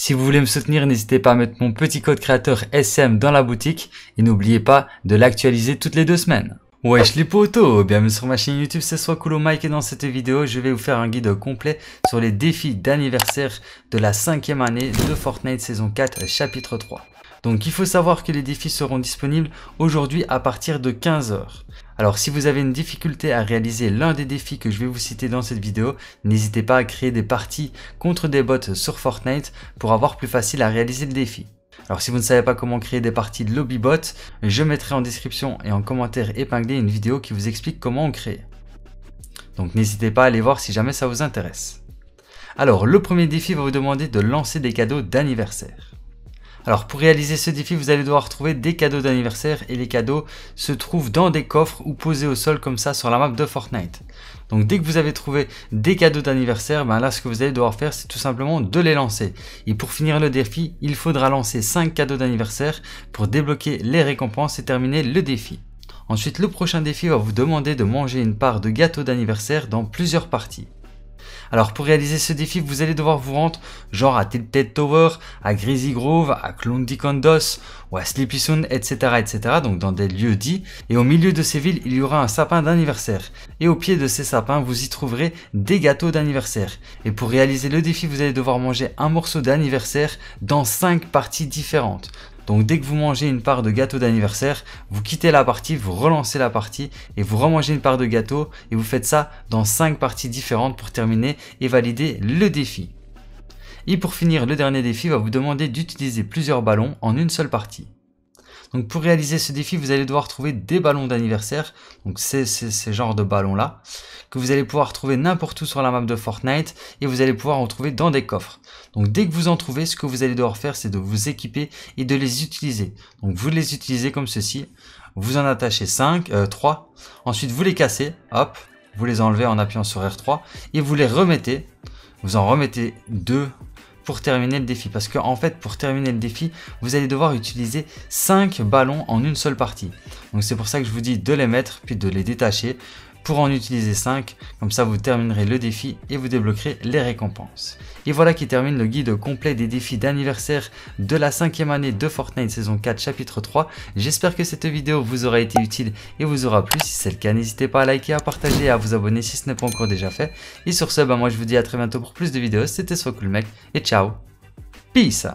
Si vous voulez me soutenir, n'hésitez pas à mettre mon petit code créateur SM dans la boutique et n'oubliez pas de l'actualiser toutes les deux semaines. Wesh les potos, bienvenue sur ma chaîne YouTube, c'est soit Mike et dans cette vidéo je vais vous faire un guide complet sur les défis d'anniversaire de la cinquième année de Fortnite saison 4 chapitre 3. Donc il faut savoir que les défis seront disponibles aujourd'hui à partir de 15h. Alors si vous avez une difficulté à réaliser l'un des défis que je vais vous citer dans cette vidéo, n'hésitez pas à créer des parties contre des bots sur Fortnite pour avoir plus facile à réaliser le défi. Alors si vous ne savez pas comment créer des parties de bots, je mettrai en description et en commentaire épinglé une vidéo qui vous explique comment on crée. Donc n'hésitez pas à aller voir si jamais ça vous intéresse. Alors le premier défi va vous demander de lancer des cadeaux d'anniversaire. Alors pour réaliser ce défi, vous allez devoir trouver des cadeaux d'anniversaire et les cadeaux se trouvent dans des coffres ou posés au sol comme ça sur la map de Fortnite. Donc dès que vous avez trouvé des cadeaux d'anniversaire, ben là ce que vous allez devoir faire c'est tout simplement de les lancer. Et pour finir le défi, il faudra lancer 5 cadeaux d'anniversaire pour débloquer les récompenses et terminer le défi. Ensuite le prochain défi va vous demander de manger une part de gâteau d'anniversaire dans plusieurs parties. Alors pour réaliser ce défi, vous allez devoir vous rendre genre à Tilted Tower, à Greasy Grove, à Clondy ou à Sleepy Soon, etc., etc., donc dans des lieux dits. Et au milieu de ces villes, il y aura un sapin d'anniversaire. Et au pied de ces sapins, vous y trouverez des gâteaux d'anniversaire. Et pour réaliser le défi, vous allez devoir manger un morceau d'anniversaire dans 5 parties différentes. Donc dès que vous mangez une part de gâteau d'anniversaire, vous quittez la partie, vous relancez la partie et vous remangez une part de gâteau et vous faites ça dans 5 parties différentes pour terminer et valider le défi. Et pour finir, le dernier défi va vous demander d'utiliser plusieurs ballons en une seule partie. Donc pour réaliser ce défi, vous allez devoir trouver des ballons d'anniversaire, donc c'est ces genres de ballons-là, que vous allez pouvoir trouver n'importe où sur la map de Fortnite, et vous allez pouvoir en trouver dans des coffres. Donc dès que vous en trouvez, ce que vous allez devoir faire, c'est de vous équiper et de les utiliser. Donc vous les utilisez comme ceci, vous en attachez 5, 3, euh, ensuite vous les cassez, hop, vous les enlevez en appuyant sur R3, et vous les remettez, vous en remettez 2 pour terminer le défi. Parce que en fait, pour terminer le défi, vous allez devoir utiliser cinq ballons en une seule partie. Donc c'est pour ça que je vous dis de les mettre, puis de les détacher pour en utiliser 5, comme ça vous terminerez le défi et vous débloquerez les récompenses. Et voilà qui termine le guide complet des défis d'anniversaire de la cinquième année de Fortnite saison 4 chapitre 3. J'espère que cette vidéo vous aura été utile et vous aura plu. Si c'est le cas, n'hésitez pas à liker, à partager à vous abonner si ce n'est pas encore déjà fait. Et sur ce, bah moi je vous dis à très bientôt pour plus de vidéos. C'était Soit Cool Mec et ciao. Peace